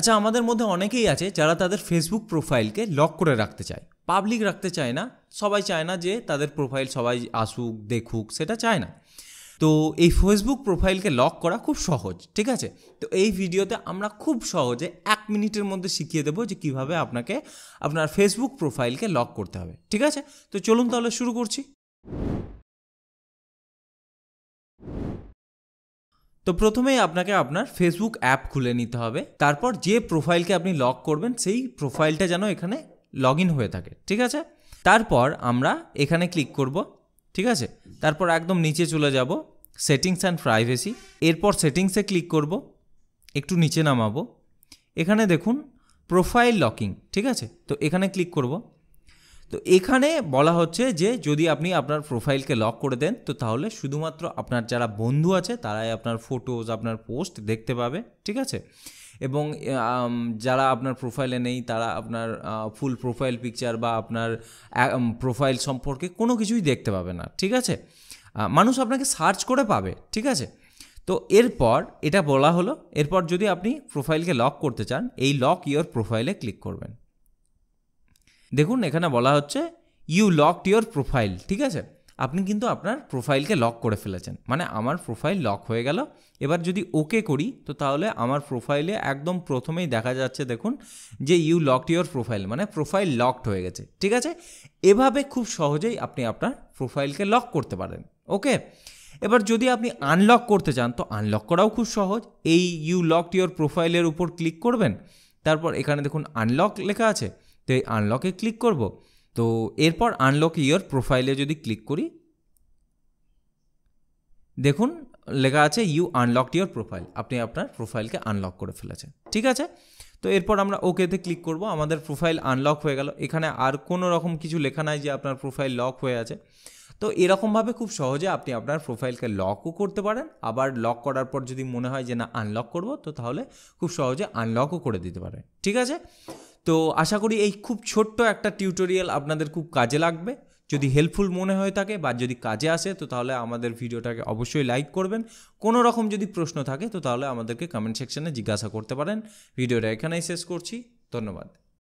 আচ্ছা আমাদের মধ্যে অনেকেই আছে যারা তাদের ফেসবুক প্রোফাইলকে লক করে রাখতে চায় পাবলিক রাখতে চায় না সবাই চায় না যে তাদের প্রোফাইল সবাই আসুক দেখুক সেটা চায় না তো এই ফেসবুক প্রোফাইলকে লক করা খুব সহজ ঠিক আছে তো এই ভিডিওতে আমরা খুব সহজে এক মিনিটের মধ্যে শিখিয়ে দেবো যে কিভাবে আপনাকে আপনার ফেসবুক প্রোফাইলকে লক করতে হবে ঠিক আছে তো চলুন তাহলে শুরু করছি তো প্রথমেই আপনাকে আপনার ফেসবুক অ্যাপ খুলে নিতে হবে তারপর যে প্রোফাইলকে আপনি লক করবেন সেই প্রোফাইলটা যেন এখানে লগ হয়ে থাকে ঠিক আছে তারপর আমরা এখানে ক্লিক করব ঠিক আছে তারপর একদম নিচে চলে যাব সেটিংস অ্যান্ড প্রাইভেসি এরপর সেটিংসে ক্লিক করব একটু নিচে নামাবো এখানে দেখুন প্রোফাইল লকিং ঠিক আছে তো এখানে ক্লিক করব তো এখানে বলা হচ্ছে যে যদি আপনি আপনার প্রোফাইলকে লক করে দেন তো তাহলে শুধুমাত্র আপনার যারা বন্ধু আছে তারাই আপনার ফটোজ আপনার পোস্ট দেখতে পাবে ঠিক আছে এবং যারা আপনার প্রোফাইলে নেই তারা আপনার ফুল প্রোফাইল পিকচার বা আপনার প্রোফাইল সম্পর্কে কোনো কিছুই দেখতে পাবে না ঠিক আছে মানুষ আপনাকে সার্চ করে পাবে ঠিক আছে তো এরপর এটা বলা হলো এরপর যদি আপনি প্রোফাইলকে লক করতে চান এই লক ইয়োর প্রোফাইলে ক্লিক করবেন দেখুন এখানে বলা হচ্ছে ইউ লকড ইউর প্রোফাইল ঠিক আছে আপনি কিন্তু আপনার প্রোফাইলকে লক করে ফেলেছেন মানে আমার প্রোফাইল লক হয়ে গেল এবার যদি ওকে করি তো তাহলে আমার প্রোফাইলে একদম প্রথমেই দেখা যাচ্ছে দেখুন যে ইউ লকড ইউর প্রোফাইল মানে প্রোফাইল লকড হয়ে গেছে ঠিক আছে এভাবে খুব সহজেই আপনি আপনার প্রোফাইলকে লক করতে পারেন ওকে এবার যদি আপনি আনলক করতে চান তো আনলক করাও খুব সহজ এই ইউ লকড ইউর প্রোফাইলের উপর ক্লিক করবেন তারপর এখানে দেখুন আনলক লেখা আছে তো এই আনলকে ক্লিক করব তো এরপর আনলক ইয়োর প্রোফাইলে যদি ক্লিক করি দেখুন লেখা আছে ইউ আনলকড ইয়োর প্রোফাইল আপনি আপনার প্রোফাইলকে আনলক করে ফেলেছেন ঠিক আছে তো এরপর আমরা ওকেতে ক্লিক করব আমাদের প্রোফাইল আনলক হয়ে গেল এখানে আর কোনো রকম কিছু লেখা নাই যে আপনার প্রোফাইল লক হয়ে আছে তো এরকমভাবে খুব সহজে আপনি আপনার প্রোফাইলকে লকও করতে পারেন আবার লক করার পর যদি মনে হয় যে না আনলক করব তো তাহলে খুব সহজে আনলকও করে দিতে পারেন ঠিক আছে তো আশা করি এই খুব ছোট্ট একটা টিউটোরিয়াল আপনাদের খুব কাজে লাগবে যদি হেল্পফুল মনে হয়ে থাকে বা যদি কাজে আসে তো তাহলে আমাদের ভিডিওটাকে অবশ্যই লাইক করবেন কোনো রকম যদি প্রশ্ন থাকে তো তাহলে আমাদেরকে কমেন্ট সেকশানে জিজ্ঞাসা করতে পারেন ভিডিওটা এখানেই শেষ করছি ধন্যবাদ